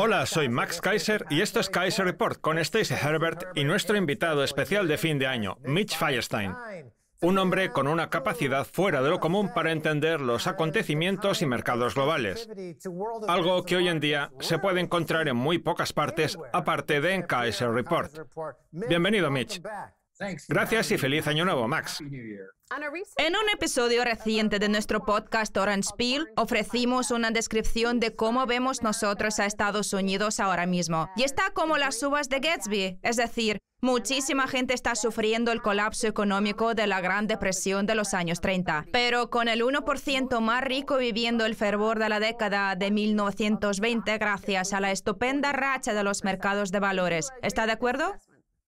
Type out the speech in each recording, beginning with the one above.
Hola, soy Max Kaiser y esto es Kaiser Report con Stacey Herbert y nuestro invitado especial de fin de año, Mitch Firestein. Un hombre con una capacidad fuera de lo común para entender los acontecimientos y mercados globales. Algo que hoy en día se puede encontrar en muy pocas partes, aparte de en Kaiser Report. Bienvenido, Mitch. Gracias y feliz año nuevo, Max. En un episodio reciente de nuestro podcast Orange Peel, ofrecimos una descripción de cómo vemos nosotros a Estados Unidos ahora mismo. Y está como las uvas de Gatsby, es decir, Muchísima gente está sufriendo el colapso económico de la Gran Depresión de los años 30, pero con el 1% más rico viviendo el fervor de la década de 1920 gracias a la estupenda racha de los mercados de valores. ¿Está de acuerdo?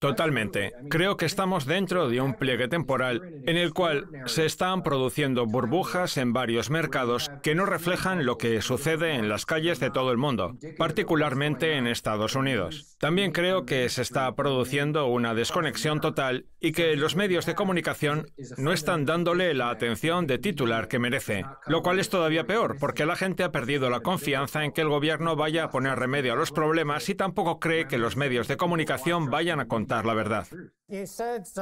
Totalmente. Creo que estamos dentro de un pliegue temporal en el cual se están produciendo burbujas en varios mercados que no reflejan lo que sucede en las calles de todo el mundo, particularmente en Estados Unidos. También creo que se está produciendo una desconexión total y que los medios de comunicación no están dándole la atención de titular que merece, lo cual es todavía peor porque la gente ha perdido la confianza en que el gobierno vaya a poner remedio a los problemas y tampoco cree que los medios de comunicación vayan a contar la verdad.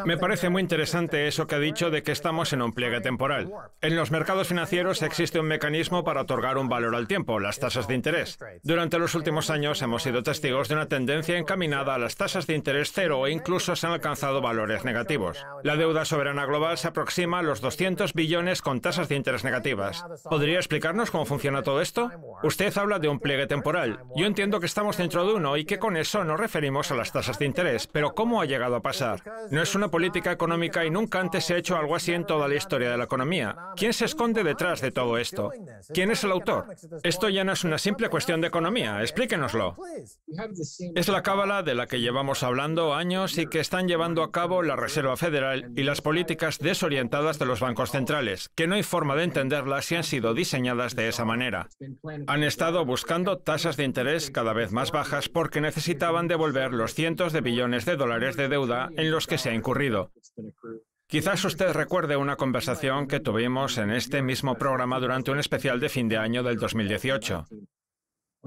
Me parece muy interesante eso que ha dicho de que estamos en un pliegue temporal. En los mercados financieros existe un mecanismo para otorgar un valor al tiempo, las tasas de interés. Durante los últimos años hemos sido testigos de una tendencia encaminada a las tasas de interés cero e incluso se han alcanzado valores negativos. La deuda soberana global se aproxima a los 200 billones con tasas de interés negativas. ¿Podría explicarnos cómo funciona todo esto? Usted habla de un pliegue temporal. Yo entiendo que estamos dentro de uno y que con eso nos referimos a las tasas de interés, pero ¿Cómo ha llegado a pasar? No es una política económica y nunca antes se ha hecho algo así en toda la historia de la economía. ¿Quién se esconde detrás de todo esto? ¿Quién es el autor? Esto ya no es una simple cuestión de economía. Explíquenoslo. Es la cábala de la que llevamos hablando años y que están llevando a cabo la Reserva Federal y las políticas desorientadas de los bancos centrales, que no hay forma de entenderlas si han sido diseñadas de esa manera. Han estado buscando tasas de interés cada vez más bajas porque necesitaban devolver los cientos de billones de dólares de deuda en los que se ha incurrido. Quizás usted recuerde una conversación que tuvimos en este mismo programa durante un especial de fin de año del 2018.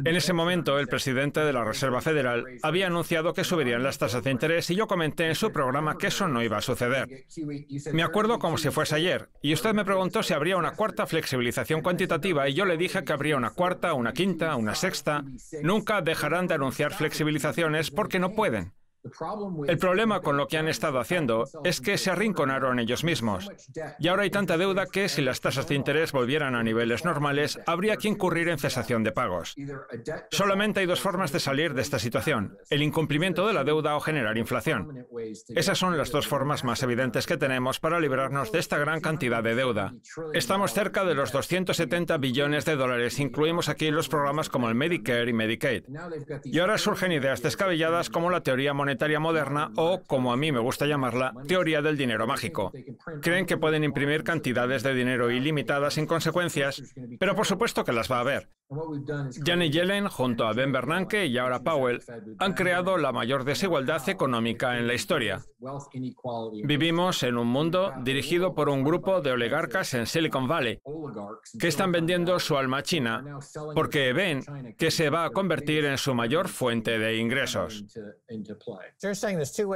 En ese momento, el presidente de la Reserva Federal había anunciado que subirían las tasas de interés y yo comenté en su programa que eso no iba a suceder. Me acuerdo como si fuese ayer, y usted me preguntó si habría una cuarta flexibilización cuantitativa y yo le dije que habría una cuarta, una quinta, una sexta. Nunca dejarán de anunciar flexibilizaciones porque no pueden. El problema con lo que han estado haciendo es que se arrinconaron ellos mismos. Y ahora hay tanta deuda que si las tasas de interés volvieran a niveles normales, habría que incurrir en cesación de pagos. Solamente hay dos formas de salir de esta situación, el incumplimiento de la deuda o generar inflación. Esas son las dos formas más evidentes que tenemos para librarnos de esta gran cantidad de deuda. Estamos cerca de los 270 billones de dólares, incluimos aquí los programas como el Medicare y Medicaid. Y ahora surgen ideas descabelladas como la teoría monetaria monetaria moderna o, como a mí me gusta llamarla, teoría del dinero mágico. Creen que pueden imprimir cantidades de dinero ilimitadas sin consecuencias, pero por supuesto que las va a haber. Janet Yellen, junto a Ben Bernanke y ahora Powell, han creado la mayor desigualdad económica en la historia. Vivimos en un mundo dirigido por un grupo de oligarcas en Silicon Valley que están vendiendo su alma a China porque ven que se va a convertir en su mayor fuente de ingresos.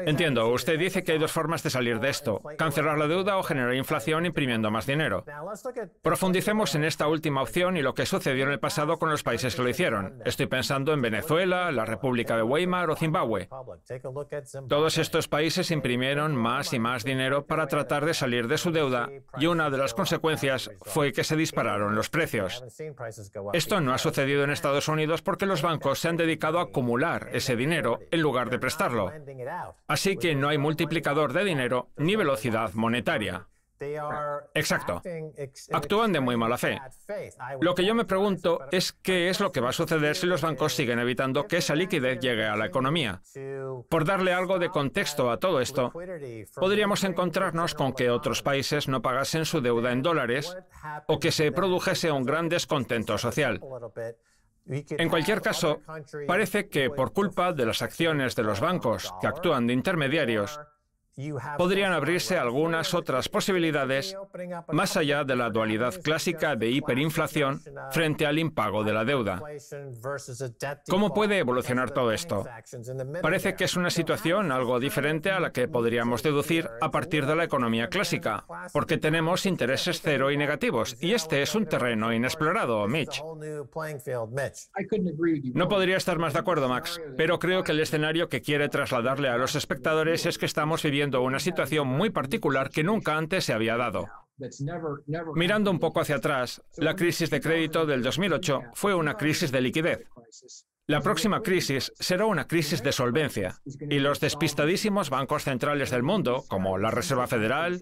Entiendo, usted dice que hay dos formas de salir de esto, cancelar la deuda o generar inflación imprimiendo más dinero. Profundicemos en esta última opción y lo que sucedió en el pasado con los países que lo hicieron. Estoy pensando en Venezuela, la República de Weimar o Zimbabue. Todos estos países imprimieron más y más dinero para tratar de salir de su deuda y una de las consecuencias fue que se dispararon los precios. Esto no ha sucedido en Estados Unidos porque los bancos se han dedicado a acumular ese dinero en lugar de prestarlo. Así que no hay multiplicador de dinero ni velocidad monetaria. Exacto. Actúan de muy mala fe. Lo que yo me pregunto es qué es lo que va a suceder si los bancos siguen evitando que esa liquidez llegue a la economía. Por darle algo de contexto a todo esto, podríamos encontrarnos con que otros países no pagasen su deuda en dólares o que se produjese un gran descontento social. En cualquier caso, parece que por culpa de las acciones de los bancos que actúan de intermediarios, podrían abrirse algunas otras posibilidades más allá de la dualidad clásica de hiperinflación frente al impago de la um, deuda. ¿Cómo puede evolucionar todo esto? Parece que es una situación algo diferente a la que podríamos deducir a partir de la economía clásica, porque tenemos intereses cero y negativos, y este es un terreno inexplorado, Mitch. No podría estar más de acuerdo, Max, pero creo que el escenario que quiere trasladarle a los espectadores es que estamos viviendo una situación muy particular que nunca antes se había dado. Mirando un poco hacia atrás, la crisis de crédito del 2008 fue una crisis de liquidez. La próxima crisis será una crisis de solvencia y los despistadísimos bancos centrales del mundo, como la Reserva Federal,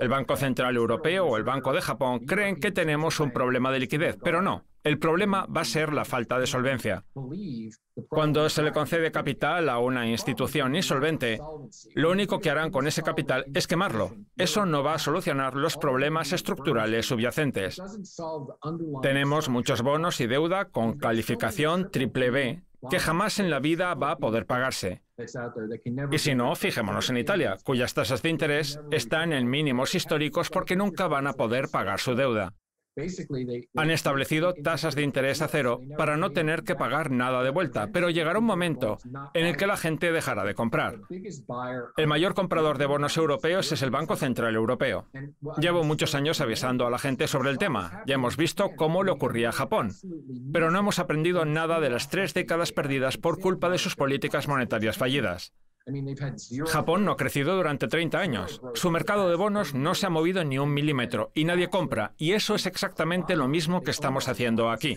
el Banco Central Europeo o el Banco de Japón, creen que tenemos un problema de liquidez, pero no. El problema va a ser la falta de solvencia. Cuando se le concede capital a una institución insolvente, lo único que harán con ese capital es quemarlo. Eso no va a solucionar los problemas estructurales subyacentes. Tenemos muchos bonos y deuda con calificación triple B que jamás en la vida va a poder pagarse. Y si no, fijémonos en Italia, cuyas tasas de interés están en mínimos históricos porque nunca van a poder pagar su deuda. Han establecido tasas de interés a cero para no tener que pagar nada de vuelta, pero llegará un momento en el que la gente dejará de comprar. El mayor comprador de bonos europeos es el Banco Central Europeo. Llevo muchos años avisando a la gente sobre el tema. Ya hemos visto cómo le ocurría a Japón, pero no hemos aprendido nada de las tres décadas perdidas por culpa de sus políticas monetarias fallidas. Japón no ha crecido durante 30 años. Su mercado de bonos no se ha movido ni un milímetro y nadie compra. Y eso es exactamente lo mismo que estamos haciendo aquí.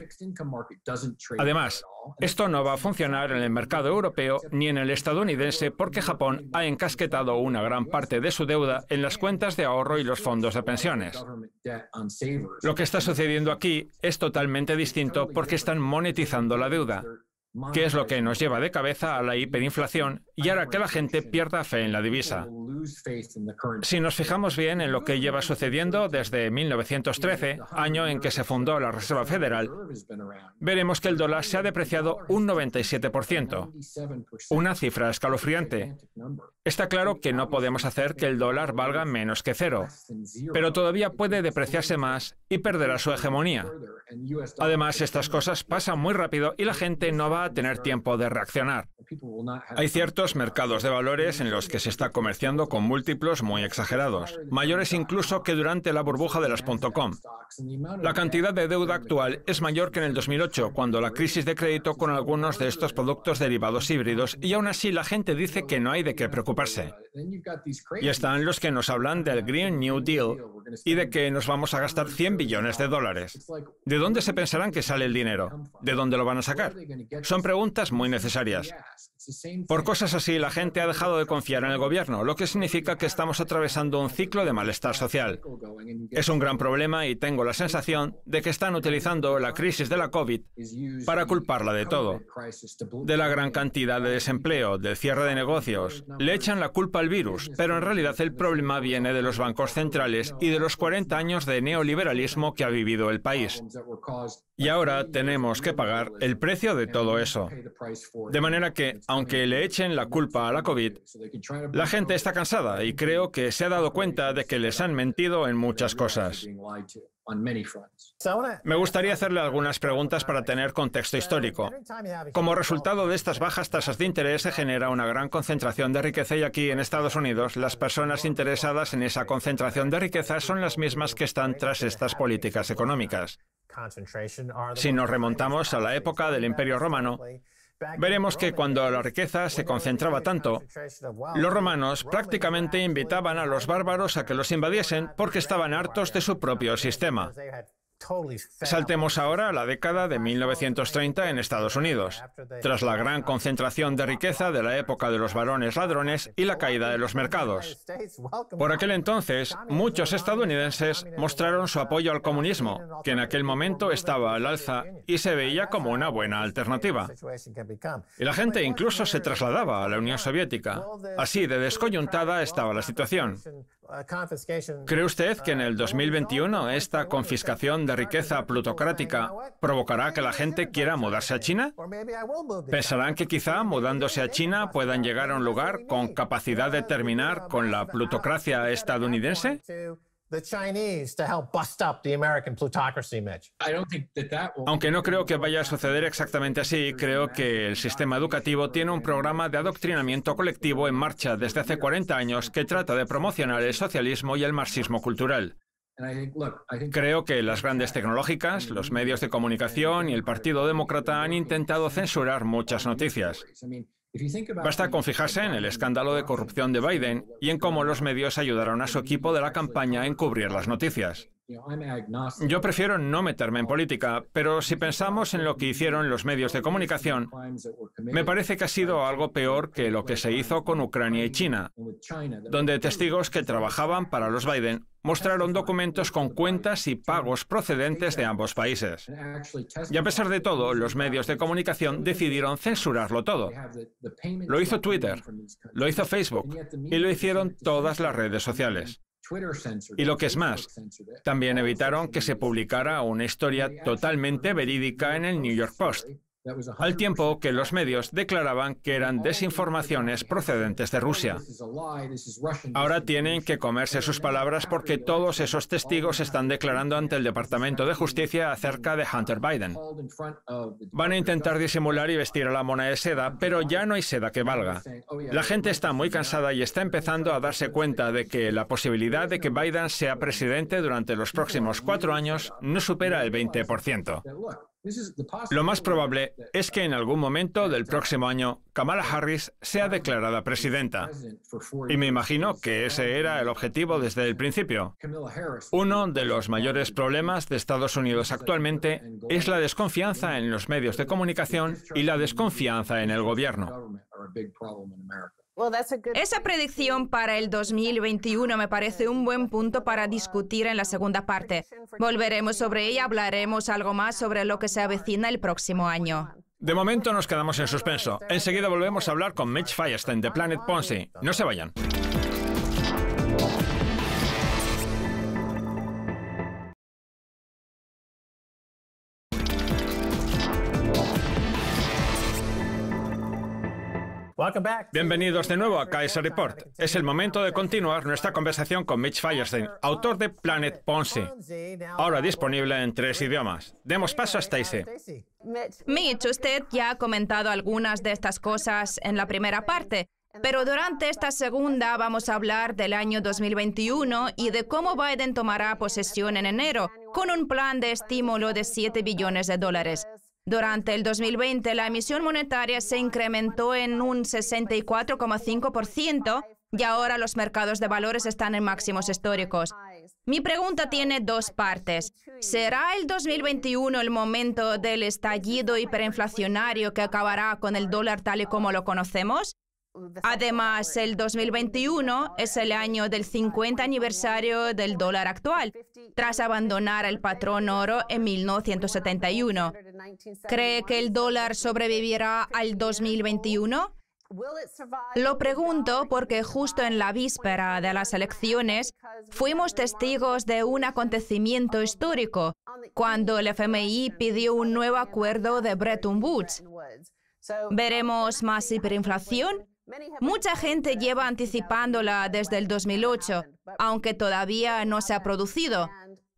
Además, esto no va a funcionar en el mercado europeo ni en el estadounidense porque Japón ha encasquetado una gran parte de su deuda en las cuentas de ahorro y los fondos de pensiones. Lo que está sucediendo aquí es totalmente distinto porque están monetizando la deuda que es lo que nos lleva de cabeza a la hiperinflación y hará que la gente pierda fe en la divisa. Si nos fijamos bien en lo que lleva sucediendo desde 1913, año en que se fundó la Reserva Federal, veremos que el dólar se ha depreciado un 97%, una cifra escalofriante. Está claro que no podemos hacer que el dólar valga menos que cero, pero todavía puede depreciarse más y perderá su hegemonía. Además, estas cosas pasan muy rápido y la gente no va a tener tiempo de reaccionar. Hay ciertos mercados de valores en los que se está comerciando con múltiplos muy exagerados, mayores incluso que durante la burbuja de las .com. La cantidad de deuda actual es mayor que en el 2008, cuando la crisis de crédito con algunos de estos productos derivados híbridos, y aún así la gente dice que no hay de qué preocuparse. Y están los que nos hablan del Green New Deal y de que nos vamos a gastar 100 billones de dólares. ¿De dónde se pensarán que sale el dinero? ¿De dónde lo van a sacar? Son preguntas muy necesarias. Por cosas así, la gente ha dejado de confiar en el gobierno, lo que significa que estamos atravesando un ciclo de malestar social. Es un gran problema y tengo la sensación de que están utilizando la crisis de la COVID para culparla de todo, de la gran cantidad de desempleo, del cierre de negocios. Le echan la culpa al virus, pero en realidad el problema viene de los bancos centrales y de los 40 años de neoliberalismo que ha vivido el país. Y ahora tenemos que pagar el precio de todo eso. De manera que, aunque aunque le echen la culpa a la COVID, la gente está cansada y creo que se ha dado cuenta de que les han mentido en muchas cosas. Me gustaría hacerle algunas preguntas para tener contexto histórico. Como resultado de estas bajas tasas de interés se genera una gran concentración de riqueza y aquí en Estados Unidos las personas interesadas en esa concentración de riqueza son las mismas que están tras estas políticas económicas. Si nos remontamos a la época del Imperio Romano, veremos que cuando la riqueza se concentraba tanto, los romanos prácticamente invitaban a los bárbaros a que los invadiesen porque estaban hartos de su propio sistema. Saltemos ahora a la década de 1930 en Estados Unidos, tras la gran concentración de riqueza de la época de los varones ladrones y la caída de los mercados. Por aquel entonces, muchos estadounidenses mostraron su apoyo al comunismo, que en aquel momento estaba al alza y se veía como una buena alternativa. Y la gente incluso se trasladaba a la Unión Soviética. Así de descoyuntada estaba la situación. Uh, ¿Cree usted que en el 2021 uh, esta confiscación de riqueza plutocrática provocará que la gente quiera mudarse a China? ¿Pensarán que quizá mudándose a China puedan llegar a un lugar con capacidad de terminar con la plutocracia estadounidense? Aunque no creo que vaya a suceder exactamente así, creo que el sistema educativo tiene un programa de adoctrinamiento colectivo en marcha desde hace 40 años que trata de promocionar el socialismo y el marxismo cultural. Creo que las grandes tecnológicas, los medios de comunicación y el Partido Demócrata han intentado censurar muchas noticias. Basta con fijarse en el escándalo de corrupción de Biden y en cómo los medios ayudaron a su equipo de la campaña a encubrir las noticias. Yo prefiero no meterme en política, pero si pensamos en lo que hicieron los medios de comunicación, me parece que ha sido algo peor que lo que se hizo con Ucrania y China, donde testigos que trabajaban para los Biden mostraron documentos con cuentas y pagos procedentes de ambos países. Y a pesar de todo, los medios de comunicación decidieron censurarlo todo. Lo hizo Twitter, lo hizo Facebook y lo hicieron todas las redes sociales. Y lo que es más, también evitaron que se publicara una historia totalmente verídica en el New York Post al tiempo que los medios declaraban que eran desinformaciones procedentes de Rusia. Ahora tienen que comerse sus palabras porque todos esos testigos están declarando ante el Departamento de Justicia acerca de Hunter Biden. Van a intentar disimular y vestir a la mona de seda, pero ya no hay seda que valga. Oh, la gente está muy cansada y está empezando a darse cuenta de que la posibilidad de que Biden sea presidente durante los próximos cuatro años no supera el 20%. Lo más probable es que en algún momento del próximo año Kamala Harris sea declarada presidenta. Y me imagino que ese era el objetivo desde el principio. Uno de los mayores problemas de Estados Unidos actualmente es la desconfianza en los medios de comunicación y la desconfianza en el gobierno. Esa predicción para el 2021 me parece un buen punto para discutir en la segunda parte. Volveremos sobre ella, hablaremos algo más sobre lo que se avecina el próximo año. De momento nos quedamos en suspenso. Enseguida volvemos a hablar con Mitch Firestein de Planet Ponzi. No se vayan. Bienvenidos de nuevo a Kaiser Report. Es el momento de continuar nuestra conversación con Mitch Firestein, autor de Planet Ponzi, ahora disponible en tres idiomas. Demos paso a Stacy. Mitch, usted ya ha comentado algunas de estas cosas en la primera parte. Pero durante esta segunda vamos a hablar del año 2021 y de cómo Biden tomará posesión en enero con un plan de estímulo de 7 billones de dólares. Durante el 2020, la emisión monetaria se incrementó en un 64,5% y ahora los mercados de valores están en máximos históricos. Mi pregunta tiene dos partes. ¿Será el 2021 el momento del estallido hiperinflacionario que acabará con el dólar tal y como lo conocemos? Además, el 2021 es el año del 50 aniversario del dólar actual, tras abandonar el patrón oro en 1971. ¿Cree que el dólar sobrevivirá al 2021? Lo pregunto porque justo en la víspera de las elecciones fuimos testigos de un acontecimiento histórico cuando el FMI pidió un nuevo acuerdo de Bretton Woods. ¿Veremos más hiperinflación? Mucha gente lleva anticipándola desde el 2008, aunque todavía no se ha producido.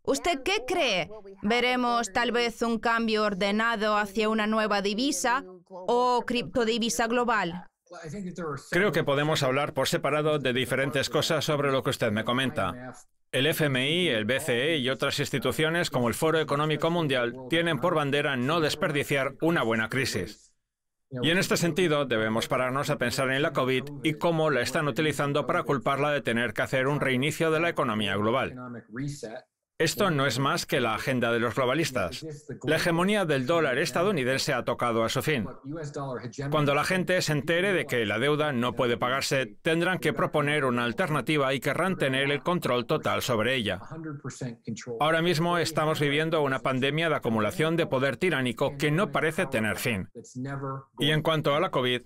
¿Usted qué cree? ¿Veremos tal vez un cambio ordenado hacia una nueva divisa o criptodivisa global? Creo que podemos hablar por separado de diferentes cosas sobre lo que usted me comenta. El FMI, el BCE y otras instituciones como el Foro Económico Mundial tienen por bandera no desperdiciar una buena crisis. Y en este sentido, debemos pararnos a pensar en la COVID y cómo la están utilizando para culparla de tener que hacer un reinicio de la economía global. Esto no es más que la agenda de los globalistas. La hegemonía del dólar estadounidense ha tocado a su fin. Cuando la gente se entere de que la deuda no puede pagarse, tendrán que proponer una alternativa y querrán tener el control total sobre ella. Ahora mismo estamos viviendo una pandemia de acumulación de poder tiránico que no parece tener fin. Y en cuanto a la COVID,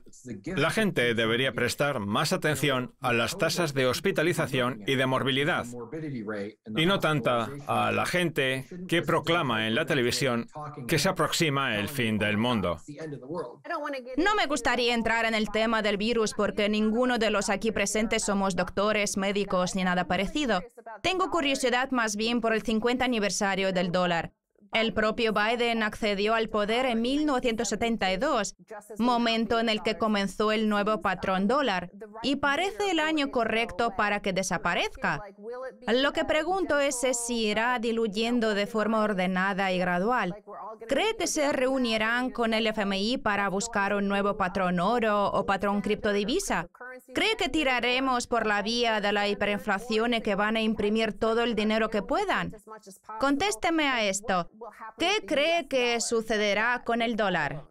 la gente debería prestar más atención a las tasas de hospitalización y de morbilidad, y no tanta a la gente que proclama en la televisión que se aproxima el fin del mundo. No me gustaría entrar en el tema del virus porque ninguno de los aquí presentes somos doctores, médicos ni nada parecido. Tengo curiosidad más bien por el 50 aniversario del dólar. El propio Biden accedió al poder en 1972, momento en el que comenzó el nuevo patrón dólar, y parece el año correcto para que desaparezca. Lo que pregunto es, es si irá diluyendo de forma ordenada y gradual. ¿Cree que se reunirán con el FMI para buscar un nuevo patrón oro o patrón criptodivisa? ¿Cree que tiraremos por la vía de la hiperinflación y que van a imprimir todo el dinero que puedan? Contésteme a esto. ¿Qué cree que sucederá con el dólar?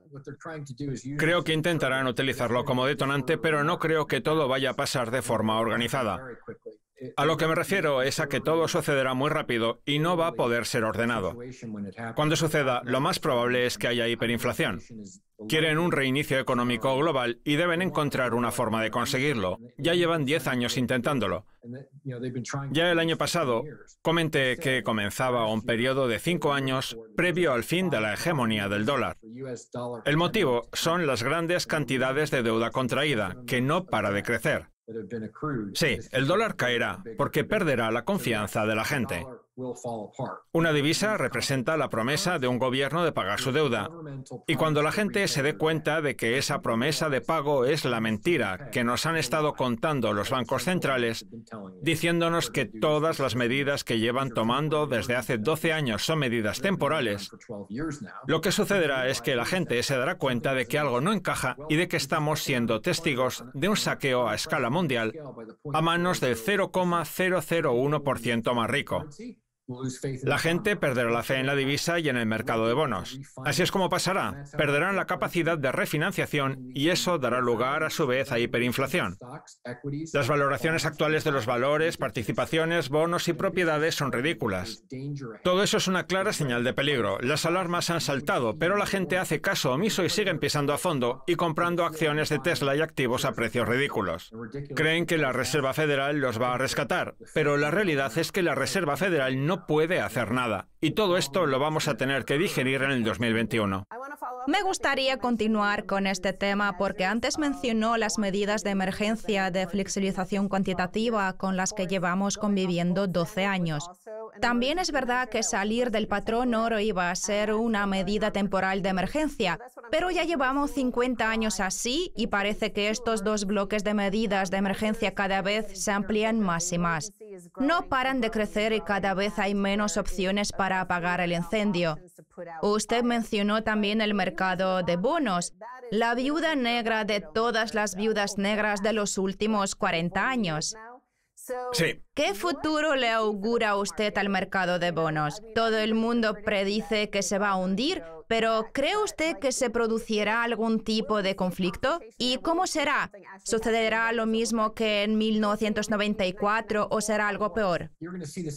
Creo que intentarán utilizarlo como detonante, pero no creo que todo vaya a pasar de forma organizada. A lo que me refiero es a que todo sucederá muy rápido y no va a poder ser ordenado. Cuando suceda, lo más probable es que haya hiperinflación. Quieren un reinicio económico global y deben encontrar una forma de conseguirlo. Ya llevan 10 años intentándolo. Ya el año pasado comenté que comenzaba un periodo de 5 años previo al fin de la hegemonía del dólar. El motivo son las grandes cantidades de deuda contraída, que no para de crecer. Sí, el dólar caerá porque perderá la confianza de la gente. Una divisa representa la promesa de un gobierno de pagar su deuda. Y cuando la gente se dé cuenta de que esa promesa de pago es la mentira que nos han estado contando los bancos centrales, diciéndonos que todas las medidas que llevan tomando desde hace 12 años son medidas temporales, lo que sucederá es que la gente se dará cuenta de que algo no encaja y de que estamos siendo testigos de un saqueo a escala mundial a manos del 0,001% más rico. La gente perderá la fe en la divisa y en el mercado de bonos. Así es como pasará. Perderán la capacidad de refinanciación y eso dará lugar a su vez a hiperinflación. Las valoraciones actuales de los valores, participaciones, bonos y propiedades son ridículas. Todo eso es una clara señal de peligro. Las alarmas han saltado, pero la gente hace caso omiso y sigue pisando a fondo y comprando acciones de Tesla y activos a precios ridículos. Creen que la Reserva Federal los va a rescatar, pero la realidad es que la Reserva Federal no no puede hacer nada. Y todo esto lo vamos a tener que digerir en el 2021. Me gustaría continuar con este tema porque antes mencionó las medidas de emergencia de flexibilización cuantitativa con las que llevamos conviviendo 12 años. También es verdad que salir del patrón oro iba a ser una medida temporal de emergencia, pero ya llevamos 50 años así y parece que estos dos bloques de medidas de emergencia cada vez se amplían más y más. No paran de crecer y cada vez hay menos opciones para apagar el incendio. Usted mencionó también el mercado de bonos, la viuda negra de todas las viudas negras de los últimos 40 años. Sí. ¿Qué futuro le augura usted al mercado de bonos? Todo el mundo predice que se va a hundir pero ¿cree usted que se producirá algún tipo de conflicto? ¿Y cómo será? ¿Sucederá lo mismo que en 1994 o será algo peor?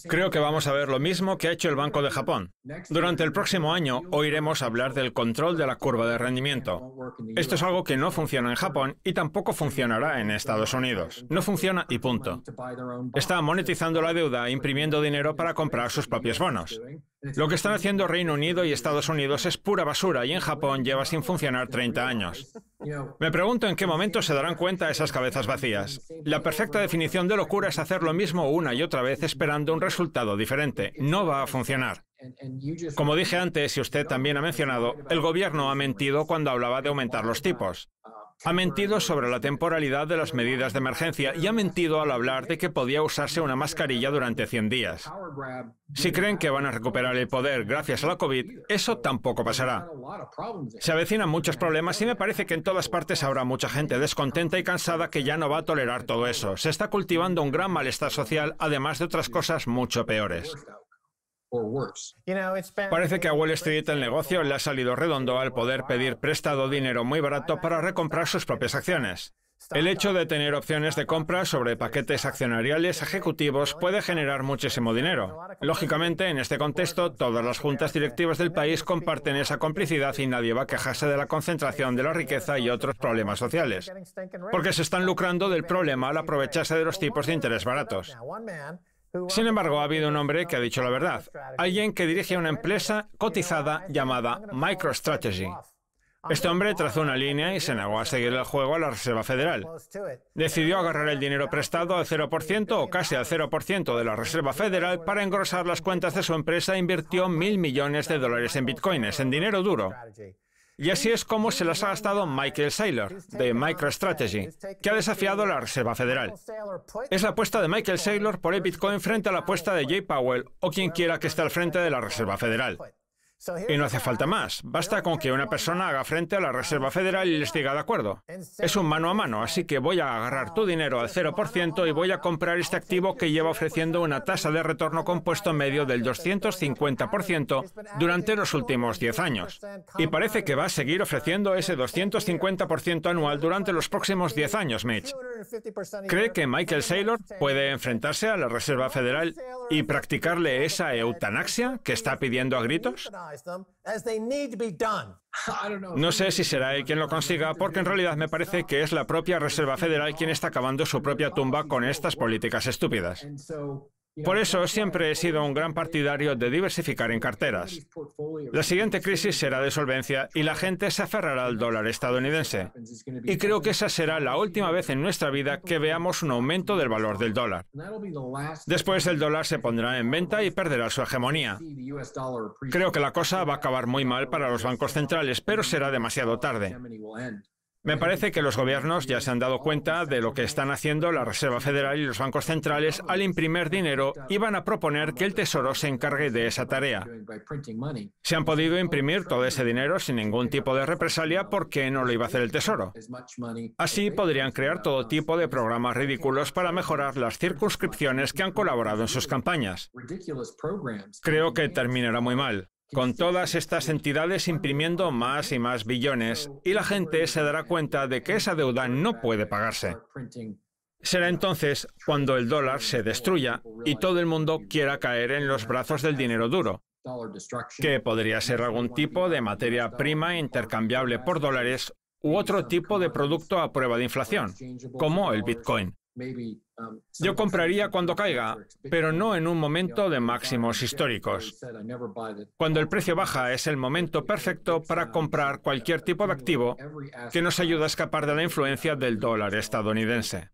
Creo que vamos a ver lo mismo que ha hecho el Banco de Japón. Durante el próximo año oiremos hablar del control de la curva de rendimiento. Esto es algo que no funciona en Japón y tampoco funcionará en Estados Unidos. No funciona y punto. Está monetizando la deuda, e imprimiendo dinero para comprar sus propios bonos. Lo que están haciendo Reino Unido y Estados Unidos es pura basura y en Japón lleva sin funcionar 30 años. Me pregunto en qué momento se darán cuenta esas cabezas vacías. La perfecta definición de locura es hacer lo mismo una y otra vez esperando un resultado diferente. No va a funcionar. Como dije antes y usted también ha mencionado, el gobierno ha mentido cuando hablaba de aumentar los tipos. Ha mentido sobre la temporalidad de las medidas de emergencia y ha mentido al hablar de que podía usarse una mascarilla durante 100 días. Si creen que van a recuperar el poder gracias a la COVID, eso tampoco pasará. Se avecinan muchos problemas y me parece que en todas partes habrá mucha gente descontenta y cansada que ya no va a tolerar todo eso. Se está cultivando un gran malestar social, además de otras cosas mucho peores. Parece que a Wall Street el negocio le ha salido redondo al poder pedir prestado dinero muy barato para recomprar sus propias acciones. El hecho de tener opciones de compra sobre paquetes accionariales ejecutivos puede generar muchísimo dinero. Lógicamente, en este contexto, todas las juntas directivas del país comparten esa complicidad y nadie va a quejarse de la concentración de la riqueza y otros problemas sociales, porque se están lucrando del problema al aprovecharse de los tipos de interés baratos. Sin embargo, ha habido un hombre que ha dicho la verdad, alguien que dirige una empresa cotizada llamada MicroStrategy. Este hombre trazó una línea y se negó a seguir el juego a la Reserva Federal. Decidió agarrar el dinero prestado al 0% o casi al 0% de la Reserva Federal para engrosar las cuentas de su empresa e invirtió mil millones de dólares en bitcoins, en dinero duro. Y así es como se las ha gastado Michael Saylor, de MicroStrategy, que ha desafiado a la Reserva Federal. Es la apuesta de Michael Saylor por el Bitcoin frente a la apuesta de Jay Powell o quien quiera que esté al frente de la Reserva Federal. Y no hace falta más. Basta con que una persona haga frente a la Reserva Federal y les diga de acuerdo. Es un mano a mano, así que voy a agarrar tu dinero al 0% y voy a comprar este activo que lleva ofreciendo una tasa de retorno compuesto medio del 250% durante los últimos 10 años. Y parece que va a seguir ofreciendo ese 250% anual durante los próximos 10 años, Mitch. ¿Cree que Michael Saylor puede enfrentarse a la Reserva Federal y practicarle esa eutanaxia que está pidiendo a gritos? No sé si será él quien lo consiga, porque en realidad me parece que es la propia Reserva Federal quien está acabando su propia tumba con estas políticas estúpidas. Por eso siempre he sido un gran partidario de diversificar en carteras. La siguiente crisis será de solvencia y la gente se aferrará al dólar estadounidense. Y creo que esa será la última vez en nuestra vida que veamos un aumento del valor del dólar. Después el dólar se pondrá en venta y perderá su hegemonía. Creo que la cosa va a acabar muy mal para los bancos centrales, pero será demasiado tarde. Me parece que los gobiernos ya se han dado cuenta de lo que están haciendo la Reserva Federal y los bancos centrales al imprimir dinero y van a proponer que el Tesoro se encargue de esa tarea. Se han podido imprimir todo ese dinero sin ningún tipo de represalia porque no lo iba a hacer el Tesoro. Así podrían crear todo tipo de programas ridículos para mejorar las circunscripciones que han colaborado en sus campañas. Creo que terminará muy mal con todas estas entidades imprimiendo más y más billones, y la gente se dará cuenta de que esa deuda no puede pagarse. Será entonces cuando el dólar se destruya y todo el mundo quiera caer en los brazos del dinero duro, que podría ser algún tipo de materia prima intercambiable por dólares u otro tipo de producto a prueba de inflación, como el Bitcoin. Um, yo compraría cuando caiga, pero no en un momento de máximos históricos. Cuando el precio baja es el momento perfecto para comprar cualquier tipo de activo que nos ayude a escapar de la influencia del dólar estadounidense.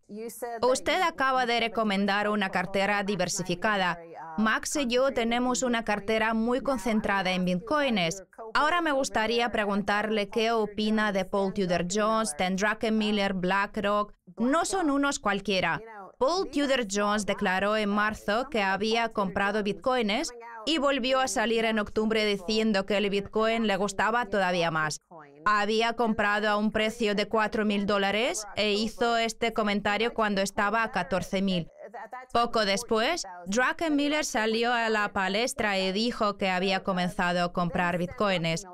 Usted acaba de recomendar una cartera diversificada. Uh, Max y yo tenemos una cartera muy concentrada en bitcoins. Ahora me gustaría preguntarle qué opina de Paul Tudor Jones, Ten Miller, BlackRock, no son unos cualquiera. Paul Tudor Jones declaró en marzo que había comprado bitcoins y volvió a salir en octubre diciendo que el bitcoin le gustaba todavía más. Había comprado a un precio de 4.000 dólares e hizo este comentario cuando estaba a 14.000. Poco después, Miller salió a la palestra y dijo que había comenzado a comprar bitcoins.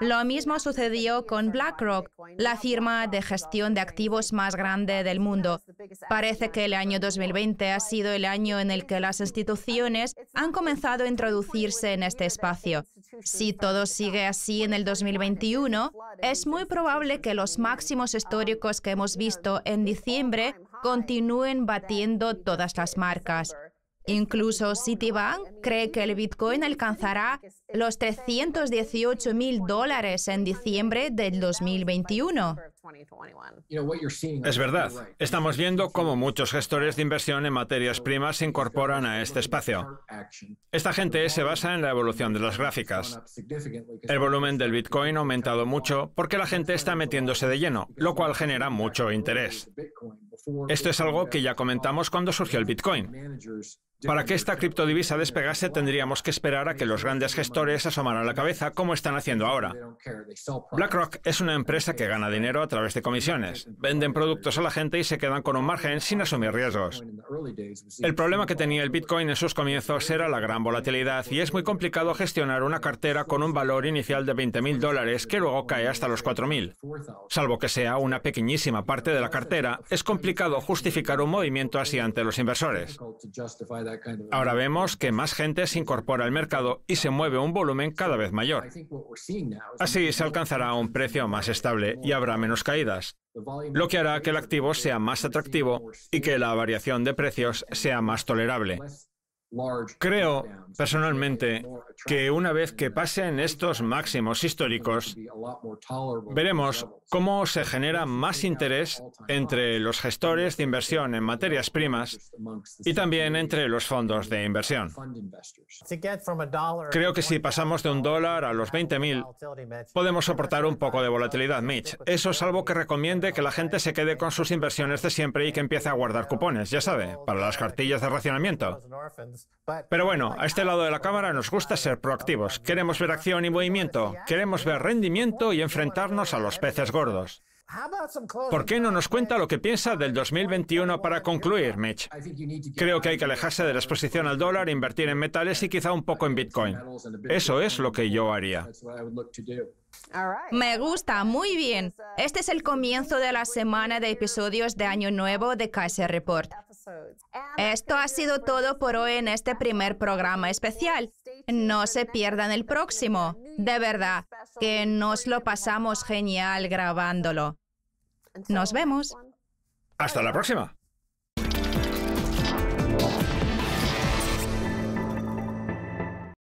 Lo mismo sucedió con BlackRock, la firma de gestión de activos más grande del mundo. Parece que el año 2020 ha sido el año en el que las instituciones han comenzado a introducirse en este espacio. Si todo sigue así en el 2021, es muy probable que los máximos históricos que hemos visto en diciembre continúen batiendo todas las marcas. Incluso Citibank cree que el Bitcoin alcanzará los 318 mil dólares en diciembre del 2021. Es verdad. Estamos viendo cómo muchos gestores de inversión en materias primas se incorporan a este espacio. Esta gente se basa en la evolución de las gráficas. El volumen del Bitcoin ha aumentado mucho porque la gente está metiéndose de lleno, lo cual genera mucho interés. Esto es algo que ya comentamos cuando surgió el Bitcoin. Para que esta criptodivisa despegase tendríamos que esperar a que los grandes gestores asomaran la cabeza como están haciendo ahora. BlackRock es una empresa que gana dinero a través de comisiones. Venden productos a la gente y se quedan con un margen sin asumir riesgos. El problema que tenía el Bitcoin en sus comienzos era la gran volatilidad y es muy complicado gestionar una cartera con un valor inicial de 20.000 dólares que luego cae hasta los 4.000. Salvo que sea una pequeñísima parte de la cartera, es complicado complicado justificar un movimiento así ante los inversores. Ahora vemos que más gente se incorpora al mercado y se mueve un volumen cada vez mayor. Así se alcanzará un precio más estable y habrá menos caídas, lo que hará que el activo sea más atractivo y que la variación de precios sea más tolerable. Creo personalmente que una vez que pasen estos máximos históricos, veremos cómo se genera más interés entre los gestores de inversión en materias primas y también entre los fondos de inversión. Creo que si pasamos de un dólar a los 20.000, podemos soportar un poco de volatilidad, Mitch. Eso algo que recomiende que la gente se quede con sus inversiones de siempre y que empiece a guardar cupones, ya sabe, para las cartillas de racionamiento. Pero bueno, a este lado de la cámara nos gusta ser proactivos. Queremos ver acción y movimiento. Queremos ver rendimiento y enfrentarnos a los peces gordos. ¿Por qué no nos cuenta lo que piensa del 2021 para concluir, Mitch? Creo que hay que alejarse de la exposición al dólar, invertir en metales y quizá un poco en Bitcoin. Eso es lo que yo haría. Me gusta, muy bien. Este es el comienzo de la semana de episodios de Año Nuevo de Kaiser Report. Esto ha sido todo por hoy en este primer programa especial. No se pierdan el próximo. De verdad, que nos lo pasamos genial grabándolo. Nos vemos. Hasta la próxima.